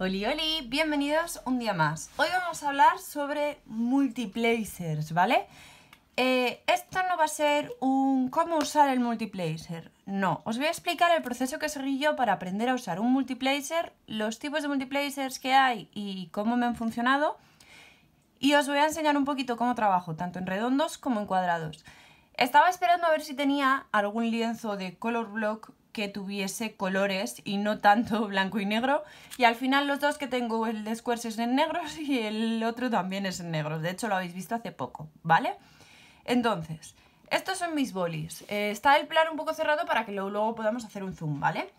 Oli, oli, bienvenidos un día más. Hoy vamos a hablar sobre multiplacers, ¿vale? Eh, esto no va a ser un cómo usar el multiplacer, no. Os voy a explicar el proceso que seguí yo para aprender a usar un multiplacer, los tipos de multiplacers que hay y cómo me han funcionado. Y os voy a enseñar un poquito cómo trabajo, tanto en redondos como en cuadrados. Estaba esperando a ver si tenía algún lienzo de color block que tuviese colores y no tanto blanco y negro. Y al final los dos que tengo, el de Squares es en negros y el otro también es en negros. De hecho lo habéis visto hace poco, ¿vale? Entonces, estos son mis bolis. Eh, está el plano un poco cerrado para que luego, luego podamos hacer un zoom, ¿vale?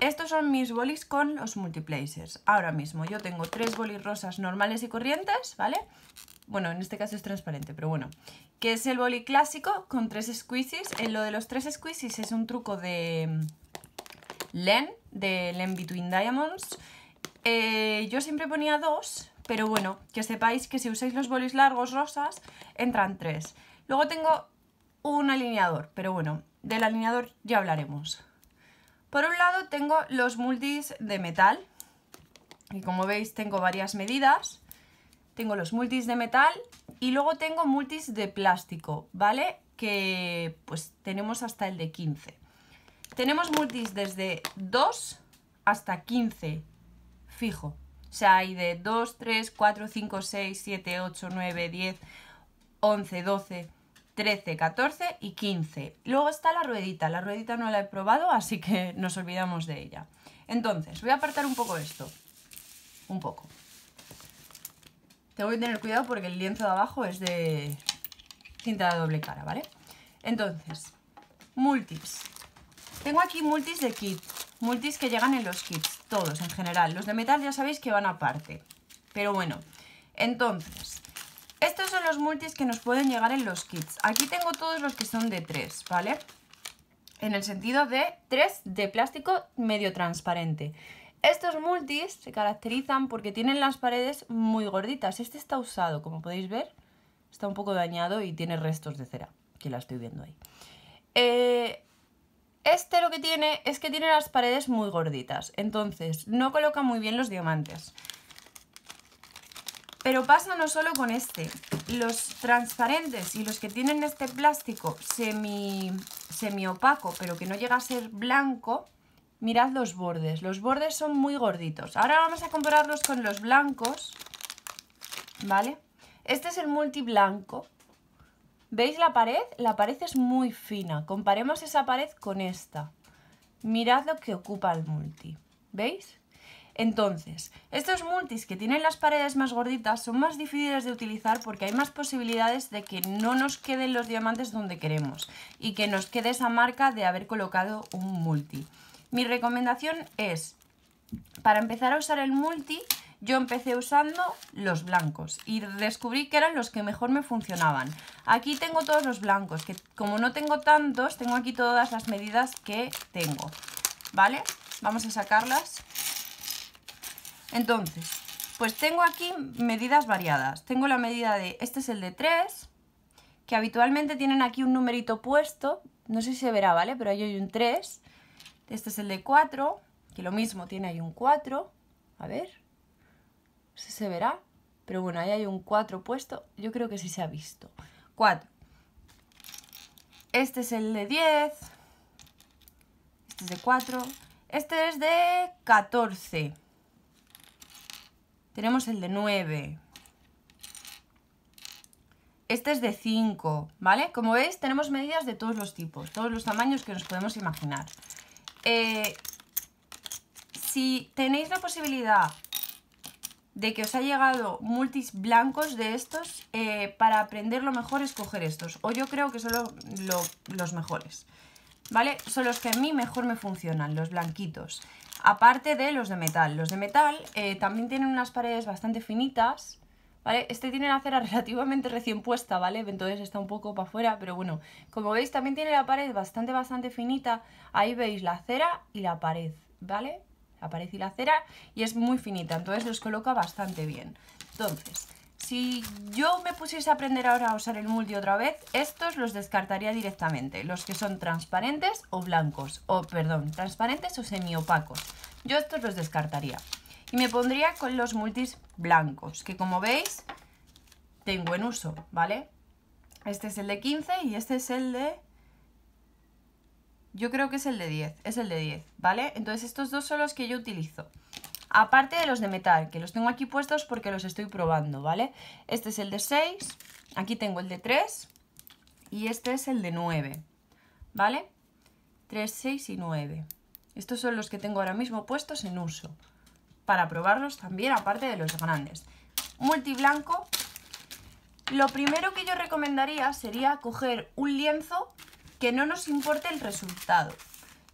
Estos son mis bolis con los multiplacers. Ahora mismo yo tengo tres bolis rosas normales y corrientes, ¿vale? Bueno, en este caso es transparente, pero bueno que es el boli clásico con tres squeezes. En eh, lo de los tres squeezes es un truco de mm, Len, de Len Between Diamonds. Eh, yo siempre ponía dos, pero bueno, que sepáis que si usáis los bolis largos rosas, entran tres. Luego tengo un alineador, pero bueno, del alineador ya hablaremos. Por un lado tengo los multis de metal, y como veis tengo varias medidas. Tengo los multis de metal y luego tengo multis de plástico, ¿vale? Que pues tenemos hasta el de 15. Tenemos multis desde 2 hasta 15, fijo. O sea, hay de 2, 3, 4, 5, 6, 7, 8, 9, 10, 11, 12, 13, 14 y 15. Luego está la ruedita. La ruedita no la he probado, así que nos olvidamos de ella. Entonces, voy a apartar un poco esto. Un poco. Tengo que tener cuidado porque el lienzo de abajo es de cinta de doble cara, ¿vale? Entonces, multis. Tengo aquí multis de kit, multis que llegan en los kits, todos en general. Los de metal ya sabéis que van aparte, pero bueno. Entonces, estos son los multis que nos pueden llegar en los kits. Aquí tengo todos los que son de 3, ¿vale? En el sentido de 3 de plástico medio transparente. Estos multis se caracterizan porque tienen las paredes muy gorditas. Este está usado, como podéis ver, está un poco dañado y tiene restos de cera, que la estoy viendo ahí. Eh, este lo que tiene es que tiene las paredes muy gorditas, entonces no coloca muy bien los diamantes. Pero pasa no solo con este, los transparentes y los que tienen este plástico semi, semi opaco, pero que no llega a ser blanco, Mirad los bordes. Los bordes son muy gorditos. Ahora vamos a compararlos con los blancos. ¿Vale? Este es el multi blanco. ¿Veis la pared? La pared es muy fina. Comparemos esa pared con esta. Mirad lo que ocupa el multi. ¿Veis? Entonces, estos multis que tienen las paredes más gorditas son más difíciles de utilizar porque hay más posibilidades de que no nos queden los diamantes donde queremos y que nos quede esa marca de haber colocado un multi. Mi recomendación es, para empezar a usar el multi, yo empecé usando los blancos y descubrí que eran los que mejor me funcionaban. Aquí tengo todos los blancos, que como no tengo tantos, tengo aquí todas las medidas que tengo. ¿Vale? Vamos a sacarlas. Entonces, pues tengo aquí medidas variadas. Tengo la medida de, este es el de 3, que habitualmente tienen aquí un numerito puesto. No sé si se verá, ¿vale? Pero ahí hay un 3. Este es el de 4, que lo mismo tiene ahí un 4. A ver, no sé si se verá, pero bueno, ahí hay un 4 puesto. Yo creo que sí se ha visto. 4. Este es el de 10. Este es de 4. Este es de 14. Tenemos el de 9. Este es de 5, ¿vale? Como veis, tenemos medidas de todos los tipos, todos los tamaños que nos podemos imaginar. Eh, si tenéis la posibilidad de que os ha llegado multis blancos de estos, eh, para aprender lo mejor es coger estos. O yo creo que son los mejores. ¿Vale? Son los que a mí mejor me funcionan, los blanquitos. Aparte de los de metal. Los de metal eh, también tienen unas paredes bastante finitas este tiene la cera relativamente recién puesta, ¿vale? Entonces está un poco para afuera, pero bueno, como veis también tiene la pared bastante, bastante finita. Ahí veis la cera y la pared, ¿vale? La pared y la cera y es muy finita, entonces los coloca bastante bien. Entonces, si yo me pusiese a aprender ahora a usar el multi otra vez, estos los descartaría directamente, los que son transparentes o blancos, o perdón, transparentes o semiopacos. Yo estos los descartaría. Y me pondría con los multis blancos, que como veis, tengo en uso, ¿vale? Este es el de 15 y este es el de... Yo creo que es el de 10, es el de 10, ¿vale? Entonces estos dos son los que yo utilizo. Aparte de los de metal, que los tengo aquí puestos porque los estoy probando, ¿vale? Este es el de 6, aquí tengo el de 3 y este es el de 9, ¿vale? 3, 6 y 9. Estos son los que tengo ahora mismo puestos en uso para probarlos también, aparte de los grandes. Multiblanco. Lo primero que yo recomendaría sería coger un lienzo que no nos importe el resultado.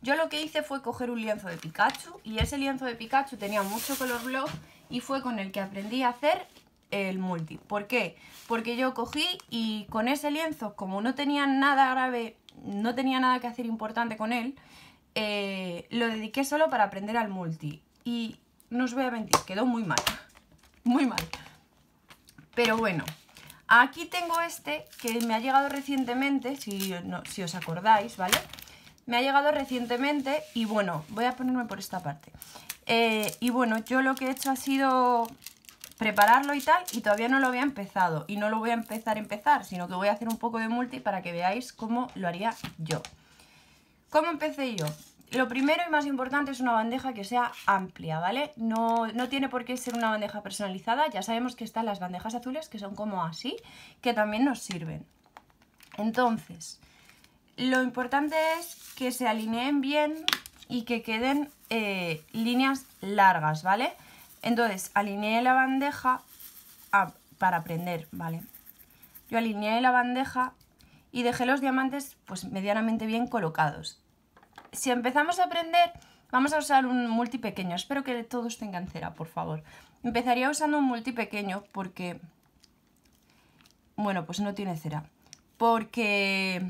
Yo lo que hice fue coger un lienzo de Pikachu y ese lienzo de Pikachu tenía mucho color blog y fue con el que aprendí a hacer el multi. ¿Por qué? Porque yo cogí y con ese lienzo, como no tenía nada grave, no tenía nada que hacer importante con él, eh, lo dediqué solo para aprender al multi. Y no os voy a mentir, quedó muy mal, muy mal. Pero bueno, aquí tengo este que me ha llegado recientemente, si, si os acordáis, ¿vale? Me ha llegado recientemente y bueno, voy a ponerme por esta parte. Eh, y bueno, yo lo que he hecho ha sido prepararlo y tal, y todavía no lo había empezado. Y no lo voy a empezar a empezar, sino que voy a hacer un poco de multi para que veáis cómo lo haría yo. ¿Cómo empecé yo? Lo primero y más importante es una bandeja que sea amplia, ¿vale? No, tiene por qué ser una bandeja personalizada. Ya sabemos que están las bandejas azules, que son como así, que también nos sirven. Entonces, lo importante es que se alineen bien y que queden eh, líneas largas, ¿vale? Entonces, alineé la bandeja para prender, ¿vale? Yo alineé la bandeja y dejé los diamantes pues medianamente bien colocados si empezamos a aprender, vamos a usar un multi pequeño. Espero que todos tengan cera, por favor. Empezaría usando un multi pequeño porque... Bueno, pues no tiene cera. Porque...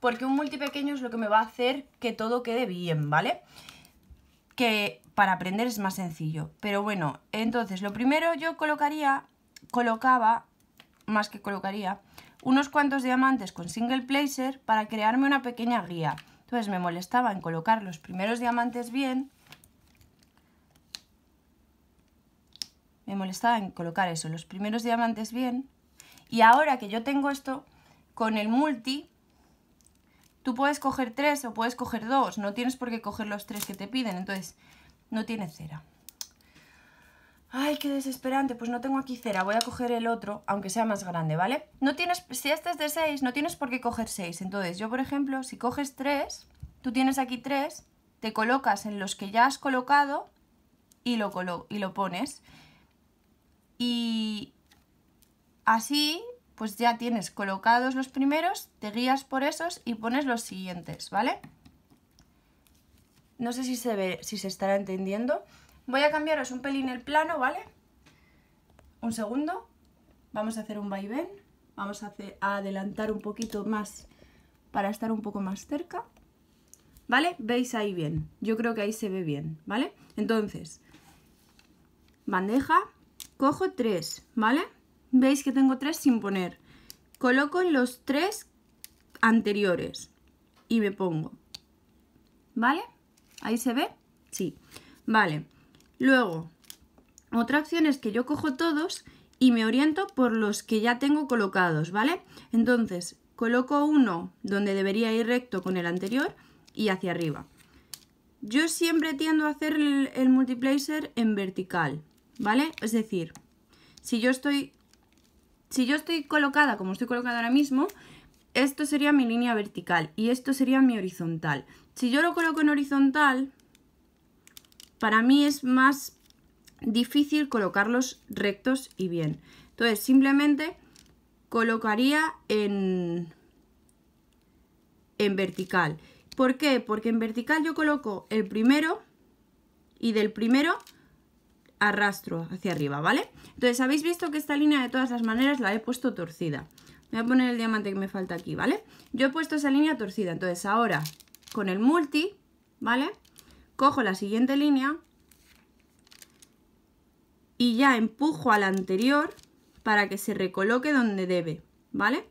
Porque un multi pequeño es lo que me va a hacer que todo quede bien, ¿vale? Que para aprender es más sencillo. Pero bueno, entonces lo primero yo colocaría, colocaba, más que colocaría, unos cuantos diamantes con single placer para crearme una pequeña guía. Entonces me molestaba en colocar los primeros diamantes bien. Me molestaba en colocar eso, los primeros diamantes bien. Y ahora que yo tengo esto, con el multi, tú puedes coger tres o puedes coger dos. No tienes por qué coger los tres que te piden. Entonces, no tiene cera. Ay, qué desesperante, pues no tengo aquí cera, voy a coger el otro, aunque sea más grande, ¿vale? No tienes, si este es de 6, no tienes por qué coger 6. Entonces, yo, por ejemplo, si coges 3, tú tienes aquí 3, te colocas en los que ya has colocado y lo, colo y lo pones. Y así, pues ya tienes colocados los primeros, te guías por esos y pones los siguientes, ¿vale? No sé si se ve, si se estará entendiendo. Voy a cambiaros un pelín el plano, ¿vale? Un segundo. Vamos a hacer un vaivén. Vamos a, hacer, a adelantar un poquito más para estar un poco más cerca. ¿Vale? Veis ahí bien. Yo creo que ahí se ve bien, ¿vale? Entonces, bandeja, cojo tres, ¿vale? Veis que tengo tres sin poner. Coloco los tres anteriores y me pongo. ¿Vale? ¿Ahí se ve? Sí. Vale. Luego, otra opción es que yo cojo todos y me oriento por los que ya tengo colocados, ¿vale? Entonces, coloco uno donde debería ir recto con el anterior y hacia arriba. Yo siempre tiendo a hacer el, multiplacer en vertical, ¿vale? Es decir, si yo estoy si yo estoy colocada como estoy colocada ahora mismo, esto sería mi línea vertical y esto sería mi horizontal. Si yo lo coloco en horizontal, para mí es más difícil colocarlos rectos y bien. Entonces simplemente colocaría en, en vertical. ¿Por qué? Porque en vertical yo coloco el primero y del primero arrastro hacia arriba, ¿vale? Entonces habéis visto que esta línea de todas las maneras la he puesto torcida. Voy a poner el diamante que me falta aquí, ¿vale? Yo he puesto esa línea torcida, entonces ahora con el multi, ¿vale? cojo la siguiente línea y ya empujo a la anterior para que se recoloque donde debe, ¿vale?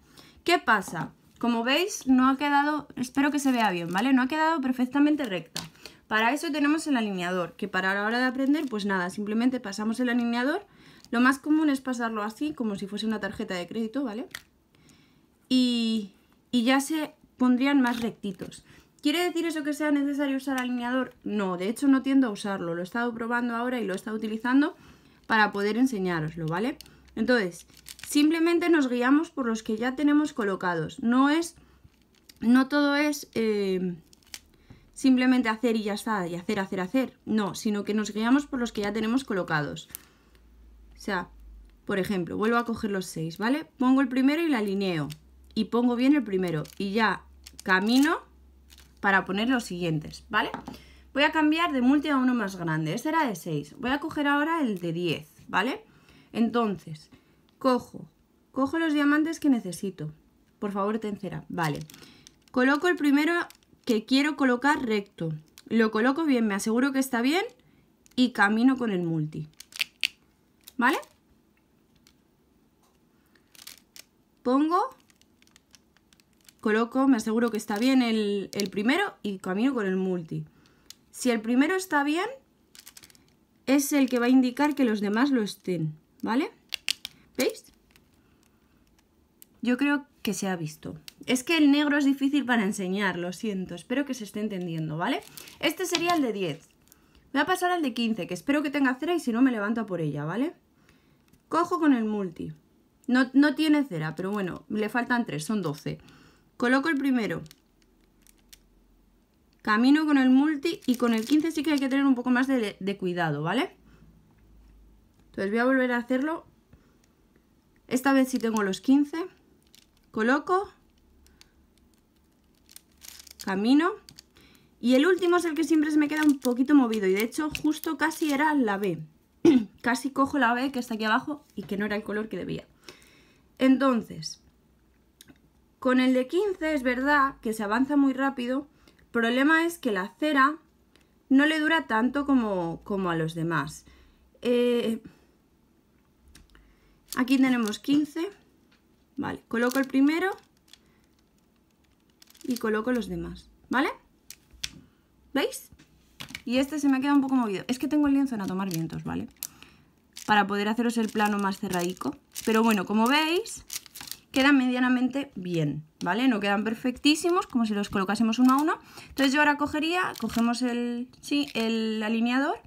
¿Qué pasa? Como veis, no ha quedado, espero que se vea bien, ¿vale? No ha quedado perfectamente recta. Para eso tenemos el alineador, que para la hora de aprender, pues nada, simplemente pasamos el alineador. Lo más común es pasarlo así, como si fuese una tarjeta de crédito, ¿vale? Y, y ya se pondrían más rectitos. ¿Quiere decir eso que sea necesario usar alineador? No, de hecho no tiendo a usarlo, lo he estado probando ahora y lo he estado utilizando para poder enseñároslo, ¿vale? Entonces, simplemente nos guiamos por los que ya tenemos colocados, no es, no todo es eh, simplemente hacer y ya está, y hacer, hacer, hacer, no, sino que nos guiamos por los que ya tenemos colocados. O sea, por ejemplo, vuelvo a coger los seis, ¿vale? Pongo el primero y la alineo, y pongo bien el primero, y ya camino para poner los siguientes, ¿vale? Voy a cambiar de multi a uno más grande. Este era de 6. Voy a coger ahora el de 10, ¿vale? Entonces, cojo, cojo los diamantes que necesito. Por favor, tencera. Vale. Coloco el primero que quiero colocar recto. Lo coloco bien, me aseguro que está bien y camino con el multi. ¿Vale? Pongo coloco, me aseguro que está bien el, el primero y camino con el multi. Si el primero está bien, es el que va a indicar que los demás lo estén, ¿vale? ¿Veis? Yo creo que se ha visto. Es que el negro es difícil para enseñar, lo siento, espero que se esté entendiendo, ¿vale? Este sería el de 10. Voy a pasar al de 15, que espero que tenga cera y si no me levanto por ella, ¿vale? Cojo con el multi. No, no tiene cera, pero bueno, le faltan 3, son 12. Coloco el primero. Camino con el multi y con el 15 sí que hay que tener un poco más de, cuidado, ¿vale? Entonces voy a volver a hacerlo. Esta vez sí tengo los 15. Coloco. Camino. Y el último es el que siempre se me queda un poquito movido. Y de hecho justo casi era la B. casi cojo la B que está aquí abajo y que no era el color que debía. Entonces, con el de 15 es verdad que se avanza muy rápido, El problema es que la cera no le dura tanto como, a los demás. Eh, aquí tenemos 15, vale, coloco el primero y coloco los demás, ¿vale? ¿Veis? Y este se me queda un poco movido. Es que tengo el lienzo en a tomar vientos, ¿vale? Para poder haceros el plano más cerradico. Pero bueno, como veis, quedan medianamente bien, ¿vale? No quedan perfectísimos, como si los colocásemos uno a uno. Entonces yo ahora cogería, cogemos el, sí, el alineador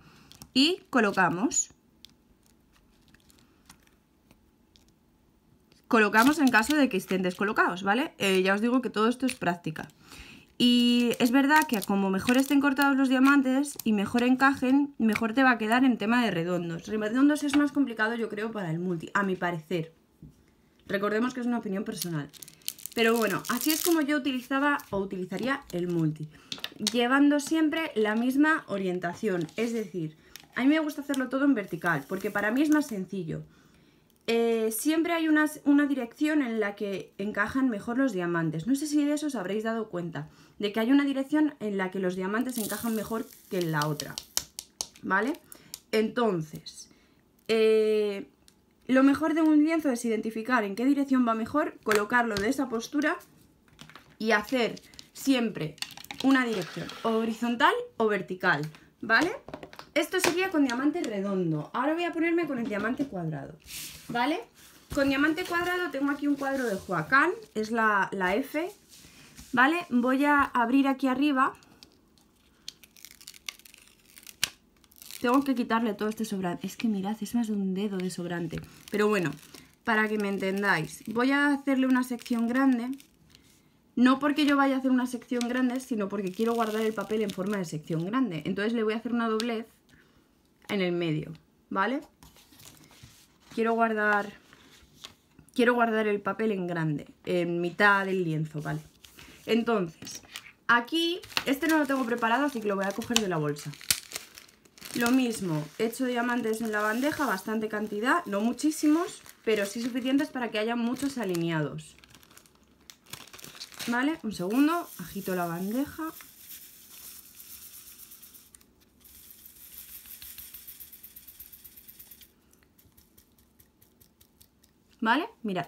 y colocamos. Colocamos en caso de que estén descolocados, ¿vale? Eh, ya os digo que todo esto es práctica. Y es verdad que como mejor estén cortados los diamantes y mejor encajen, mejor te va a quedar en tema de redondos. Redondos es más complicado yo creo para el multi, a mi parecer. Recordemos que es una opinión personal. Pero bueno, así es como yo utilizaba o utilizaría el multi, llevando siempre la misma orientación. Es decir, a mí me gusta hacerlo todo en vertical, porque para mí es más sencillo. Eh, siempre hay una, una dirección en la que encajan mejor los diamantes. No sé si de eso os habréis dado cuenta, de que hay una dirección en la que los diamantes encajan mejor que en la otra. ¿Vale? Entonces, eh, lo mejor de un lienzo es identificar en qué dirección va mejor, colocarlo de esa postura y hacer siempre una dirección horizontal o vertical, ¿vale? Esto sería con diamante redondo. Ahora voy a ponerme con el diamante cuadrado, ¿vale? Con diamante cuadrado tengo aquí un cuadro de Joacán, es la, la F, ¿vale? Voy a abrir aquí arriba Tengo que quitarle todo este sobrante. Es que mirad, es más de un dedo de sobrante. Pero bueno, para que me entendáis. Voy a hacerle una sección grande. No porque yo vaya a hacer una sección grande, sino porque quiero guardar el papel en forma de sección grande. Entonces le voy a hacer una doblez en el medio, ¿vale? Quiero guardar... Quiero guardar el papel en grande, en mitad del lienzo, ¿vale? Entonces, aquí, este no lo tengo preparado, así que lo voy a coger de la bolsa. Lo mismo, hecho diamantes en la bandeja, bastante cantidad, no muchísimos, pero sí suficientes para que haya muchos alineados. ¿Vale? Un segundo, agito la bandeja. ¿Vale? Mirad,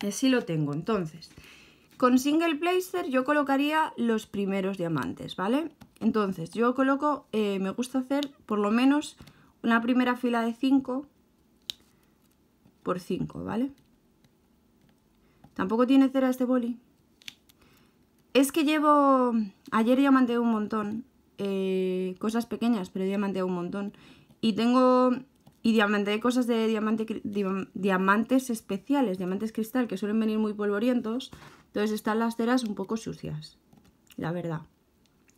así lo tengo. Entonces, con single placer yo colocaría los primeros diamantes, ¿vale? Entonces, yo coloco, eh, me gusta hacer por lo menos una primera fila de 5 por 5, ¿vale? Tampoco tiene cera este boli. Es que llevo... Ayer diamanteé un montón. Eh, cosas pequeñas, pero diamanteé un montón. Y tengo... Y diamanteé cosas de diamantes especiales, diamantes cristal, que suelen venir muy polvorientos. Entonces están las ceras un poco sucias, la verdad.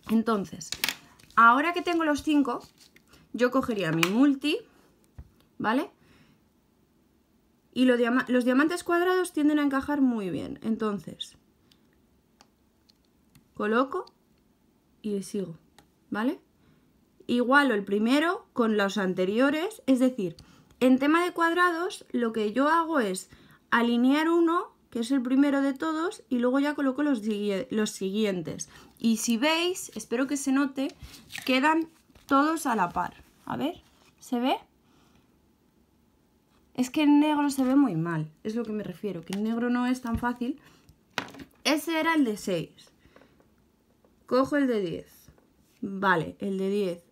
Entonces, ahora que tengo los 5, yo cogería mi multi, ¿vale? Y los, diamantes cuadrados tienden a encajar muy bien. Entonces, coloco y sigo, ¿vale? Igualo el primero con los anteriores, es decir, en tema de cuadrados lo que yo hago es alinear uno, que es el primero de todos, y luego ya coloco los, los siguientes. Y si veis, espero que se note, quedan todos a la par. A ver, ¿se ve? Es que el negro se ve muy mal, es lo que me refiero, que el negro no es tan fácil. Ese era el de 6. Cojo el de 10. Vale, el de 10.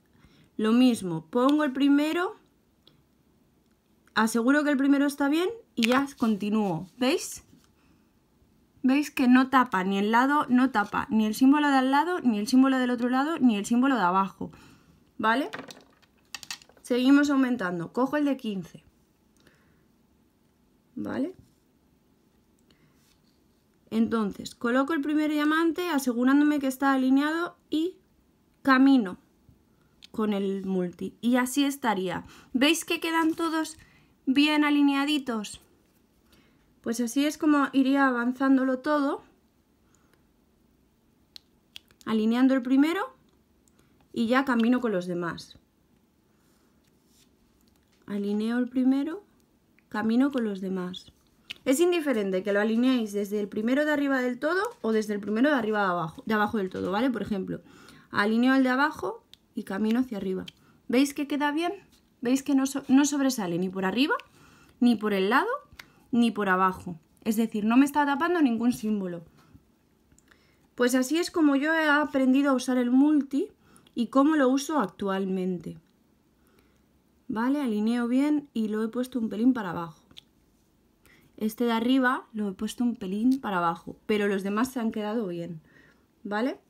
Lo mismo, pongo el primero, aseguro que el primero está bien y ya continúo. ¿Veis? veis que no tapa ni el lado, no tapa ni el símbolo de al lado, ni el símbolo del otro lado, ni el símbolo de abajo, ¿vale? Seguimos aumentando, cojo el de 15, ¿vale? Entonces, coloco el primer diamante asegurándome que está alineado y camino con el multi. Y así estaría. ¿Veis que quedan todos bien alineaditos? Pues así es como iría avanzándolo todo, alineando el primero y ya camino con los demás. Alineo el primero, camino con los demás. Es indiferente que lo alineéis desde el primero de arriba del todo o desde el primero de arriba de abajo, de abajo del todo, ¿vale? Por ejemplo, alineo el de abajo y camino hacia arriba. ¿Veis que queda bien? ¿Veis que no, no sobresale ni por arriba ni por el lado ni por abajo. Es decir, no me está tapando ningún símbolo. Pues así es como yo he aprendido a usar el multi y cómo lo uso actualmente. Vale, alineo bien y lo he puesto un pelín para abajo. Este de arriba lo he puesto un pelín para abajo, pero los demás se han quedado bien. ¿Vale?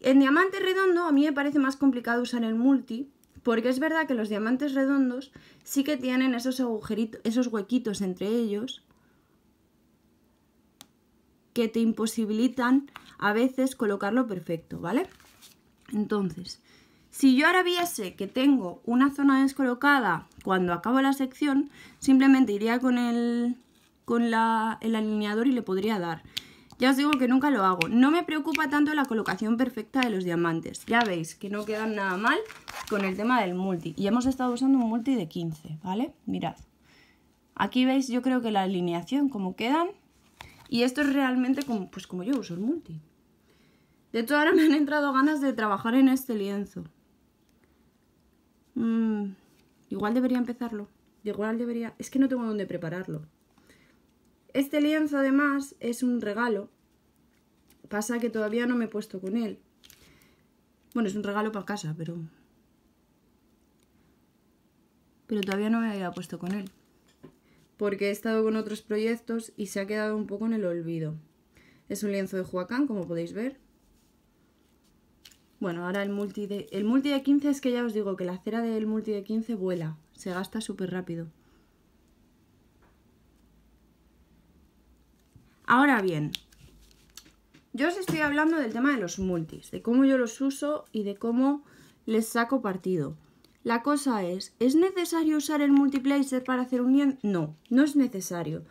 En diamante redondo a mí me parece más complicado usar el multi porque es verdad que los diamantes redondos sí que tienen esos agujeritos, esos huequitos entre ellos que te imposibilitan a veces colocarlo perfecto, ¿vale? Entonces, si yo ahora viese que tengo una zona descolocada cuando acabo la sección, simplemente iría con el, con la, el alineador y le podría dar. Ya os digo que nunca lo hago. No me preocupa tanto la colocación perfecta de los diamantes. Ya veis que no quedan nada mal con el tema del multi. Y hemos estado usando un multi de 15, ¿vale? Mirad. Aquí veis yo creo que la alineación, como quedan. Y esto es realmente como, pues como yo uso el multi. De hecho, ahora me han entrado ganas de trabajar en este lienzo. Mm, igual debería empezarlo. Igual debería... Es que no tengo dónde prepararlo. Este lienzo además es un regalo Casa que todavía no me he puesto con él. Bueno, es un regalo para casa, pero... Pero todavía no me había puesto con él. Porque he estado con otros proyectos y se ha quedado un poco en el olvido. Es un lienzo de Joacán, como podéis ver. Bueno, ahora el multi de... El multi de 15 es que ya os digo que la cera del multi de 15 vuela. Se gasta súper rápido. Ahora bien, yo os estoy hablando del tema de los multis, de cómo yo los uso y de cómo les saco partido. La cosa es, ¿es necesario usar el multiplacer para hacer unión? No, no es necesario.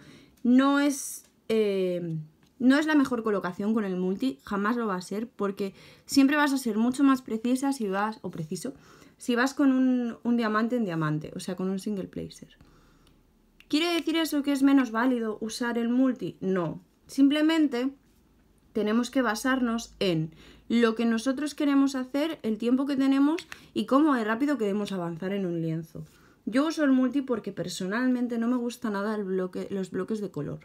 No es, eh, no es la mejor colocación con el multi, jamás lo va a ser, porque siempre vas a ser mucho más precisa si vas, o preciso, si vas con un, un diamante en diamante, o sea, con un single placer. ¿Quiere decir eso que es menos válido usar el multi? No, simplemente tenemos que basarnos en lo que nosotros queremos hacer, el tiempo que tenemos y cómo de rápido queremos avanzar en un lienzo. Yo uso el multi porque personalmente no me gusta nada los bloques de color.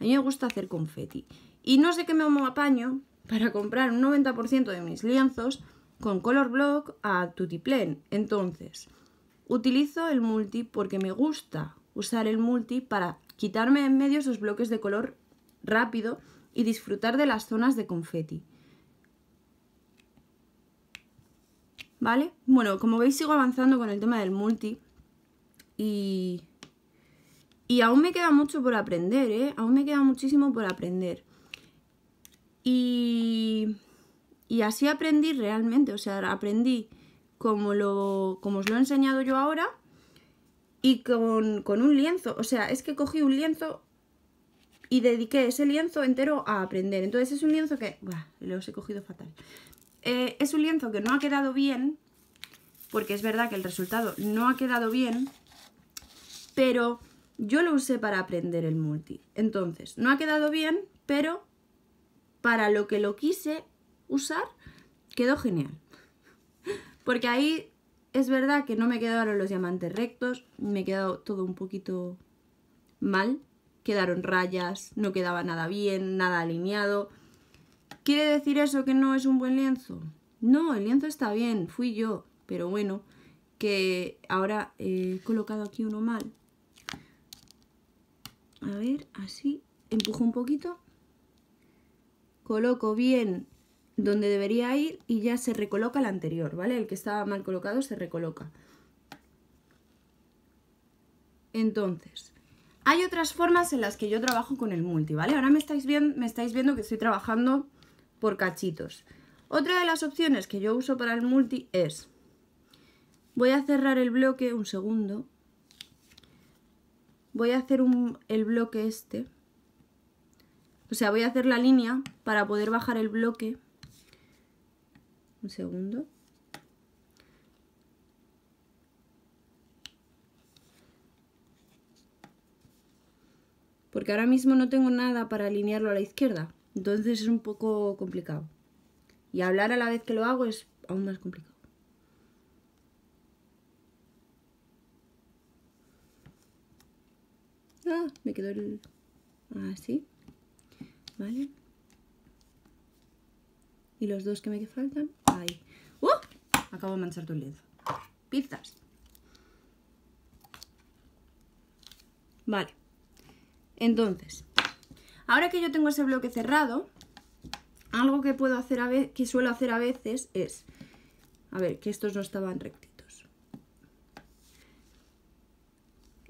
A mí me gusta hacer confeti. Y no sé qué me apaño para comprar un 90% de mis lienzos con color block a tutiplén. Entonces, utilizo el multi porque me gusta usar el multi para quitarme en medio esos bloques de color rápido y disfrutar de las zonas de confeti. ¿Vale? Bueno, como veis sigo avanzando con el tema del multi y, y aún me queda mucho por aprender, ¿eh? Aún me queda muchísimo por aprender. Y, y así aprendí realmente, o sea, aprendí como, lo, como os lo he enseñado yo ahora y con, con un lienzo. O sea, es que cogí un lienzo, y dediqué ese lienzo entero a aprender. Entonces es un lienzo que... Buah, los he cogido fatal. Eh, es un lienzo que no ha quedado bien, porque es verdad que el resultado no ha quedado bien, pero yo lo usé para aprender el multi. Entonces, no ha quedado bien, pero para lo que lo quise usar, quedó genial. Porque ahí es verdad que no me quedaron los diamantes rectos, me quedado todo un poquito mal, quedaron rayas, no quedaba nada bien, nada alineado. ¿Quiere decir eso que no es un buen lienzo? No, el lienzo está bien, fui yo, pero bueno, que ahora he colocado aquí uno mal. A ver, así, empujo un poquito, coloco bien donde debería ir y ya se recoloca el anterior, ¿vale? El que estaba mal colocado se recoloca. Entonces, hay otras formas en las que yo trabajo con el multi, ¿vale? Ahora me estáis, bien, me estáis viendo que estoy trabajando por cachitos. Otra de las opciones que yo uso para el multi es... Voy a cerrar el bloque un segundo. Voy a hacer el bloque este. O sea, voy a hacer la línea para poder bajar el bloque. Un segundo. porque ahora mismo no tengo nada para alinearlo a la izquierda, entonces es un poco complicado. Y hablar a la vez que lo hago es aún más complicado. Ah, me quedó el... Así. Vale. Y los dos que me faltan, ahí. ¡Uh! Acabo de manchar tu lienzo. Pizzas. Vale. Entonces, ahora que yo tengo ese bloque cerrado, algo que puedo hacer a que suelo hacer a veces es, a ver, que estos no estaban rectitos.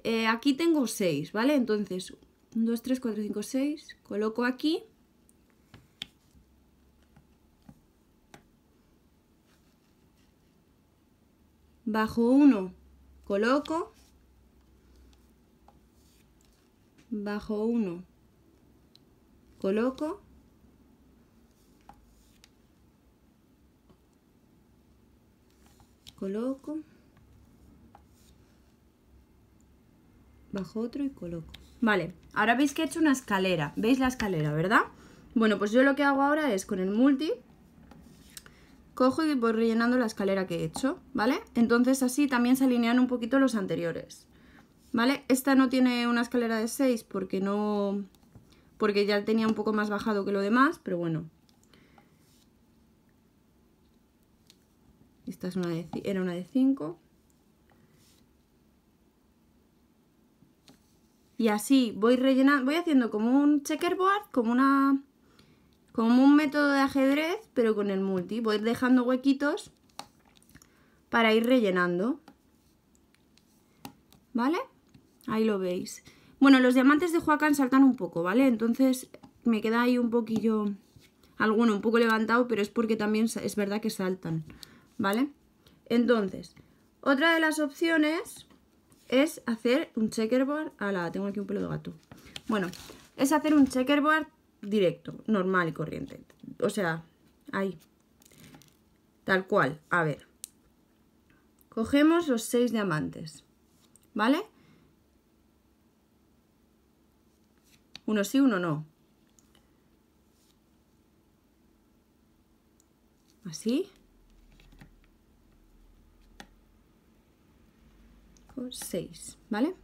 Eh, aquí tengo 6, ¿vale? Entonces, 1, 2, 3, 4, 5, 6, coloco aquí. Bajo 1, coloco bajo uno, Coloco. Coloco. Bajo otro y coloco. Vale, ahora veis que he hecho una escalera. ¿Veis la escalera, verdad? Bueno, pues yo lo que hago ahora es con el multi cojo y voy rellenando la escalera que he hecho, ¿vale? Entonces así también se alinean un poquito los anteriores. ¿Vale? Esta no tiene una escalera de 6 porque no... Porque ya tenía un poco más bajado que lo demás, pero bueno. Esta es una era una de 5. Y así voy rellenando, voy haciendo como un checkerboard, como una como un método de ajedrez, pero con el multi. Voy dejando huequitos para ir rellenando. ¿Vale? Ahí lo veis. Bueno, los diamantes de Joacán saltan un poco, ¿vale? Entonces me queda ahí un poquillo, alguno un poco levantado, pero es porque también es verdad que saltan, ¿vale? Entonces, otra de las opciones es hacer un checkerboard. la tengo aquí un pelo de gato. Bueno, es hacer un checkerboard directo, normal y corriente. O sea, ahí. Tal cual. A ver. Cogemos los seis diamantes. ¿Vale? Uno sí, uno no. Así. O seis, ¿vale?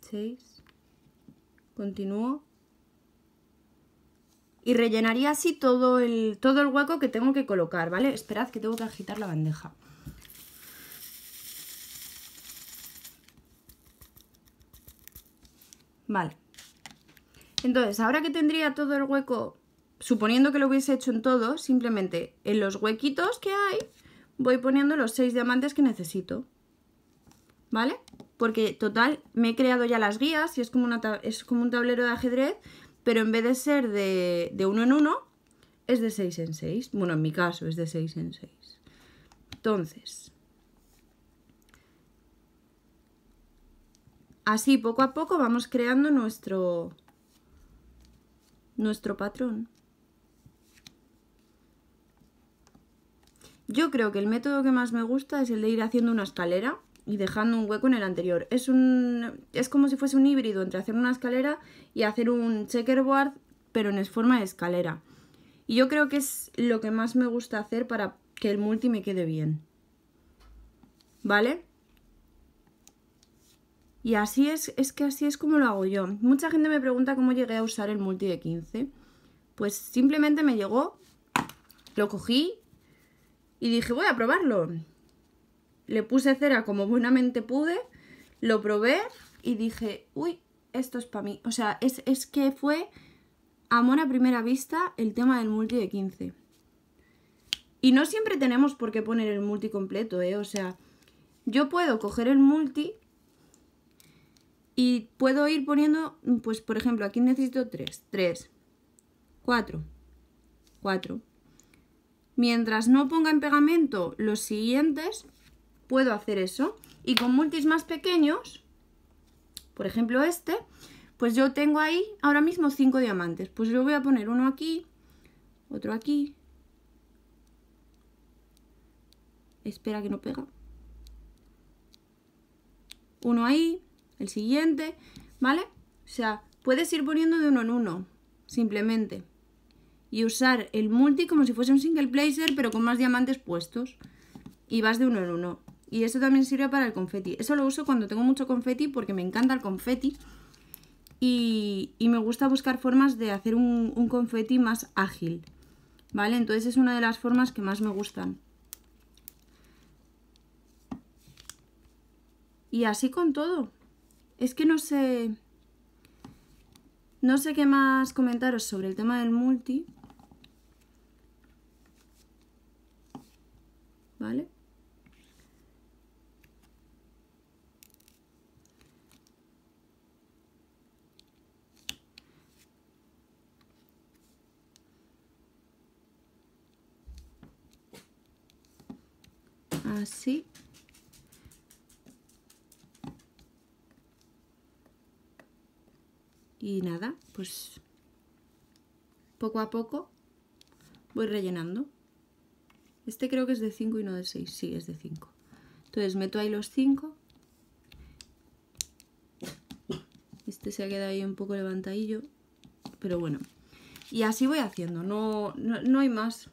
Seis. Continúo y rellenaría así todo el, todo el hueco que tengo que colocar, ¿vale? Esperad que tengo que agitar la bandeja. Vale. Entonces, ahora que tendría todo el hueco, suponiendo que lo hubiese hecho en todo, simplemente en los huequitos que hay voy poniendo los seis diamantes que necesito. ¿Vale? Porque, total, me he creado ya las guías y es como, una es como un tablero de ajedrez pero en vez de ser de, uno en uno, es de seis en seis. Bueno, en mi caso es de seis en seis. Entonces, así poco a poco vamos creando nuestro, nuestro patrón. Yo creo que el método que más me gusta es el de ir haciendo una escalera y dejando un hueco en el anterior. Es, un, es como si fuese un híbrido entre hacer una escalera y hacer un checkerboard pero en forma de escalera. Y yo creo que es lo que más me gusta hacer para que el multi me quede bien. ¿Vale? Y así es, es que así es como lo hago yo. Mucha gente me pregunta cómo llegué a usar el multi de 15. Pues simplemente me llegó, lo cogí y dije, voy a probarlo. Le puse cera como buenamente pude, lo probé y dije, uy, esto es para mí. O sea, es, que fue amor a primera vista el tema del multi de 15. Y no siempre tenemos por qué poner el multi completo, ¿eh? O sea, yo puedo coger el multi y puedo ir poniendo, pues por ejemplo, aquí necesito 3, 3, 4, 4. Mientras no ponga en pegamento los siguientes, puedo hacer eso. Y con multis más pequeños, por ejemplo este, pues yo tengo ahí ahora mismo cinco diamantes. Pues yo voy a poner uno aquí, otro aquí. Espera que no pega. Uno ahí, el siguiente, ¿vale? O sea, puedes ir poniendo de uno en uno, simplemente. Y usar el multi como si fuese un single placer, pero con más diamantes puestos. Y vas de uno en uno. Y eso también sirve para el confeti. Eso lo uso cuando tengo mucho confeti porque me encanta el confeti. Y, me gusta buscar formas de hacer un, un confeti más ágil. ¿Vale? Entonces es una de las formas que más me gustan. Y así con todo. Es que no sé... No sé qué más comentaros sobre el tema del multi. ¿Vale? así y nada pues poco a poco voy rellenando este creo que es de 5 y no de 6 sí es de 5 entonces meto ahí los 5 este se ha quedado ahí un poco levantadillo pero bueno y así voy haciendo no, no hay más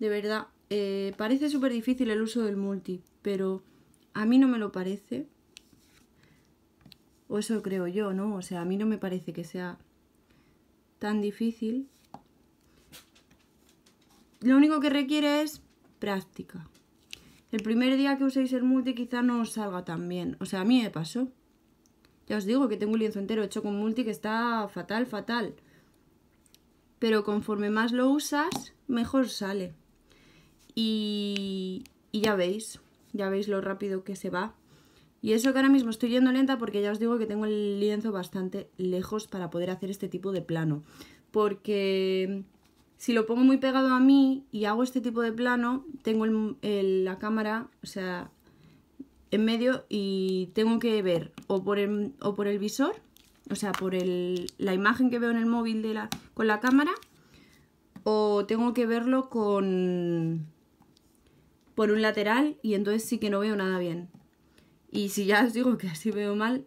de verdad eh, parece súper difícil el uso del multi, pero a mí no me lo parece. O eso creo yo, ¿no? O sea, a mí no me parece que sea tan difícil. Lo único que requiere es práctica. El primer día que uséis el multi quizá no os salga tan bien. O sea, a mí me pasó. Ya os digo que tengo un lienzo entero hecho con multi que está fatal, fatal. Pero conforme más lo usas, mejor sale. Y, ya veis, ya veis lo rápido que se va. Y eso que ahora mismo estoy yendo lenta porque ya os digo que tengo el lienzo bastante lejos para poder hacer este tipo de plano. Porque si lo pongo muy pegado a mí y hago este tipo de plano, tengo la cámara, o sea, en medio y tengo que ver o por el, o por el visor, o sea, por el, la imagen que veo en el móvil de la, con la cámara, o tengo que verlo con, por un lateral y entonces sí que no veo nada bien. Y si ya os digo que así veo mal,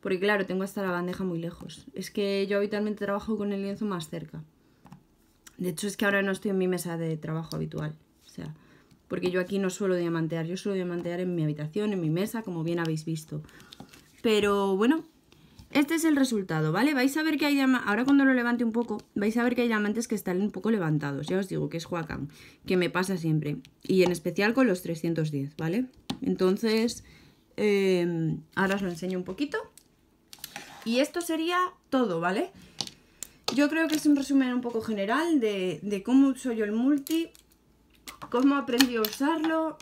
porque claro, tengo hasta la bandeja muy lejos. Es que yo habitualmente trabajo con el lienzo más cerca. De hecho, es que ahora no estoy en mi mesa de trabajo habitual. O sea, porque yo aquí no suelo diamantear. Yo suelo diamantear en mi habitación, en mi mesa, como bien habéis visto. Pero bueno, este es el resultado, ¿vale? Vais a ver que hay diamantes, ahora cuando lo levante un poco, vais a ver que hay diamantes que están un poco levantados. Ya os digo que es Joacán, que me pasa siempre. Y en especial con los 310, ¿vale? Entonces, em, ahora os lo enseño un poquito. Y esto sería todo, ¿vale? Yo creo que es un resumen un poco general de, de cómo uso yo el multi, cómo aprendí a usarlo,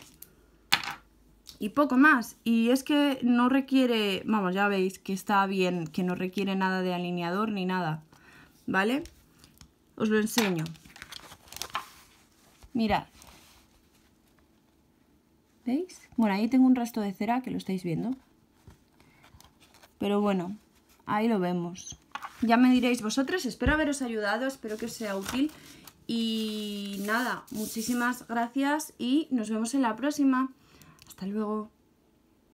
y poco más. Y es que no requiere, vamos, ya veis que está bien, que no requiere nada de alineador ni nada, ¿vale? Os lo enseño. Mirad. ¿Veis? Bueno, ahí tengo un resto de cera que lo estáis viendo. Pero bueno, ahí lo vemos. Ya me diréis vosotros, espero haberos ayudado, espero que os sea útil. Y nada, muchísimas gracias y nos vemos en la próxima. Hasta luego.